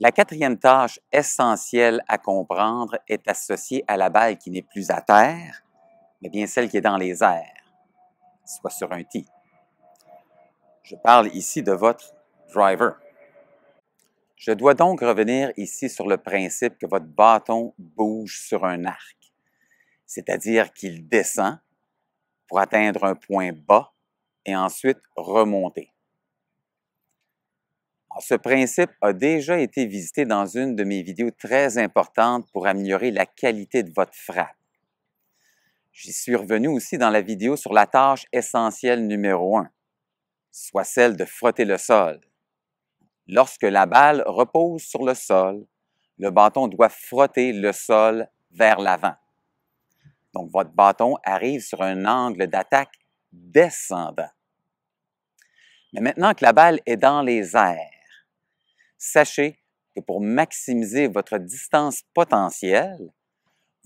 La quatrième tâche essentielle à comprendre est associée à la balle qui n'est plus à terre, mais bien celle qui est dans les airs, soit sur un tee. Je parle ici de votre driver. Je dois donc revenir ici sur le principe que votre bâton bouge sur un arc, c'est-à-dire qu'il descend pour atteindre un point bas et ensuite remonter ce principe a déjà été visité dans une de mes vidéos très importantes pour améliorer la qualité de votre frappe. J'y suis revenu aussi dans la vidéo sur la tâche essentielle numéro 1, soit celle de frotter le sol. Lorsque la balle repose sur le sol, le bâton doit frotter le sol vers l'avant. Donc, votre bâton arrive sur un angle d'attaque descendant. Mais maintenant que la balle est dans les airs, sachez que pour maximiser votre distance potentielle,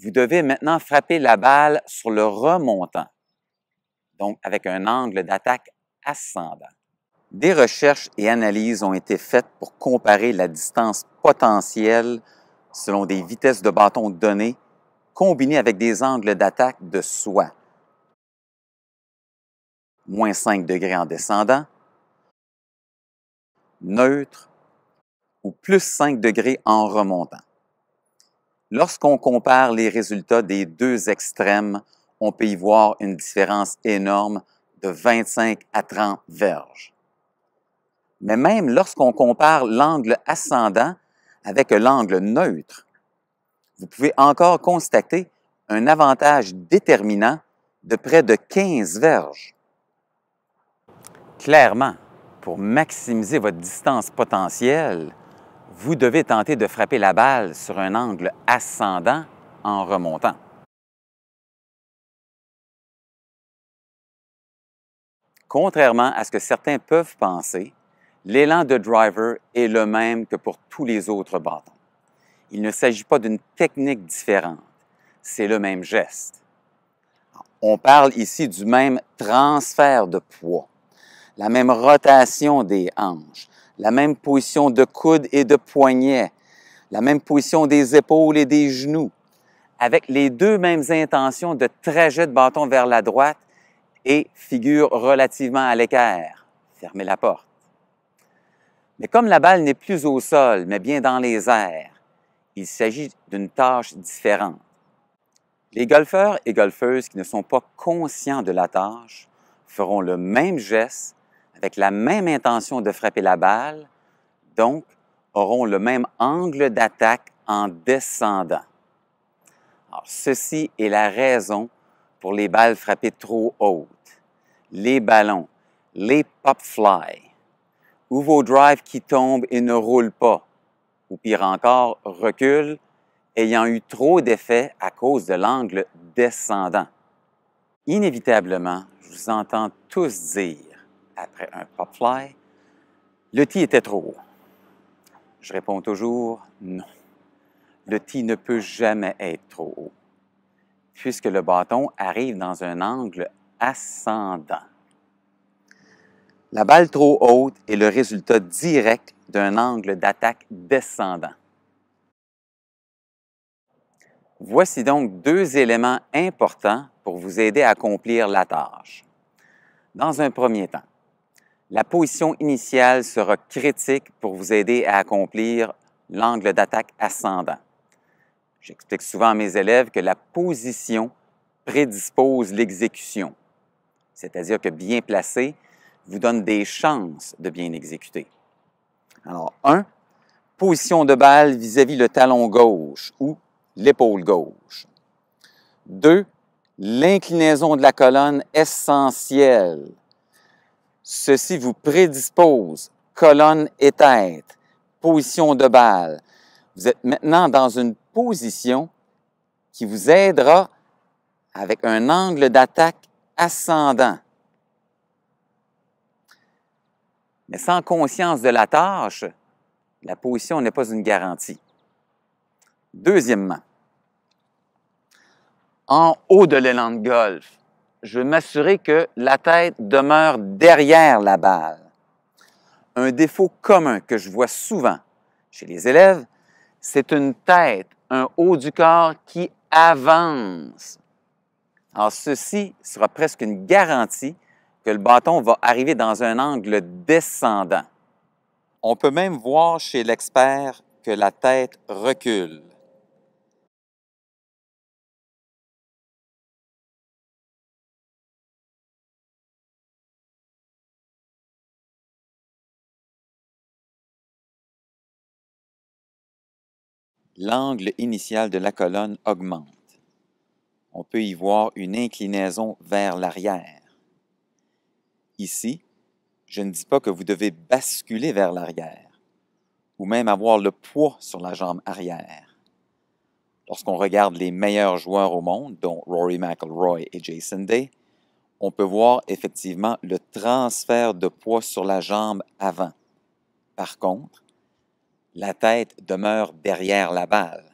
vous devez maintenant frapper la balle sur le remontant, donc avec un angle d'attaque ascendant. Des recherches et analyses ont été faites pour comparer la distance potentielle selon des vitesses de bâton données combinées avec des angles d'attaque de soi. Moins 5 degrés en descendant, neutre, plus 5 degrés en remontant. Lorsqu'on compare les résultats des deux extrêmes, on peut y voir une différence énorme de 25 à 30 verges. Mais même lorsqu'on compare l'angle ascendant avec l'angle neutre, vous pouvez encore constater un avantage déterminant de près de 15 verges. Clairement, pour maximiser votre distance potentielle, vous devez tenter de frapper la balle sur un angle ascendant en remontant. Contrairement à ce que certains peuvent penser, l'élan de driver est le même que pour tous les autres bâtons. Il ne s'agit pas d'une technique différente, c'est le même geste. On parle ici du même transfert de poids, la même rotation des hanches, la même position de coude et de poignet, la même position des épaules et des genoux, avec les deux mêmes intentions de trajet de bâton vers la droite et figure relativement à l'équerre. Fermez la porte. Mais comme la balle n'est plus au sol, mais bien dans les airs, il s'agit d'une tâche différente. Les golfeurs et golfeuses qui ne sont pas conscients de la tâche feront le même geste avec la même intention de frapper la balle, donc auront le même angle d'attaque en descendant. Alors, ceci est la raison pour les balles frappées trop hautes, les ballons, les pop fly, ou vos drives qui tombent et ne roulent pas, ou pire encore, reculent, ayant eu trop d'effet à cause de l'angle descendant. Inévitablement, je vous entends tous dire après un pop fly, le tee était trop haut. Je réponds toujours non. Le tee ne peut jamais être trop haut, puisque le bâton arrive dans un angle ascendant. La balle trop haute est le résultat direct d'un angle d'attaque descendant. Voici donc deux éléments importants pour vous aider à accomplir la tâche. Dans un premier temps, la position initiale sera critique pour vous aider à accomplir l'angle d'attaque ascendant. J'explique souvent à mes élèves que la position prédispose l'exécution, c'est-à-dire que bien placé vous donne des chances de bien exécuter. Alors, 1. Position de balle vis-à-vis -vis le talon gauche ou l'épaule gauche. 2. L'inclinaison de la colonne essentielle Ceci vous prédispose, colonne et tête, position de balle. Vous êtes maintenant dans une position qui vous aidera avec un angle d'attaque ascendant. Mais sans conscience de la tâche, la position n'est pas une garantie. Deuxièmement, en haut de l'élan de golf, je veux m'assurer que la tête demeure derrière la balle. Un défaut commun que je vois souvent chez les élèves, c'est une tête, un haut du corps qui avance. Alors ceci sera presque une garantie que le bâton va arriver dans un angle descendant. On peut même voir chez l'expert que la tête recule. l'angle initial de la colonne augmente. On peut y voir une inclinaison vers l'arrière. Ici, je ne dis pas que vous devez basculer vers l'arrière ou même avoir le poids sur la jambe arrière. Lorsqu'on regarde les meilleurs joueurs au monde, dont Rory McIlroy et Jason Day, on peut voir effectivement le transfert de poids sur la jambe avant. Par contre, la tête demeure derrière la balle.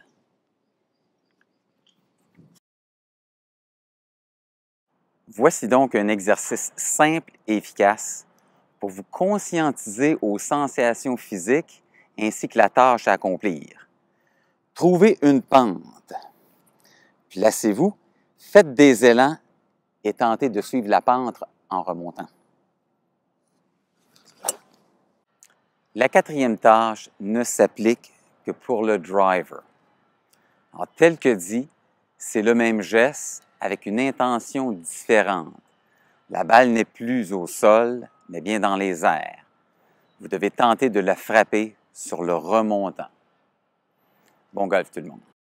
Voici donc un exercice simple et efficace pour vous conscientiser aux sensations physiques ainsi que la tâche à accomplir. Trouvez une pente. Placez-vous, faites des élans et tentez de suivre la pente en remontant. La quatrième tâche ne s'applique que pour le driver. En tel que dit, c'est le même geste avec une intention différente. La balle n'est plus au sol, mais bien dans les airs. Vous devez tenter de la frapper sur le remontant. Bon golf tout le monde.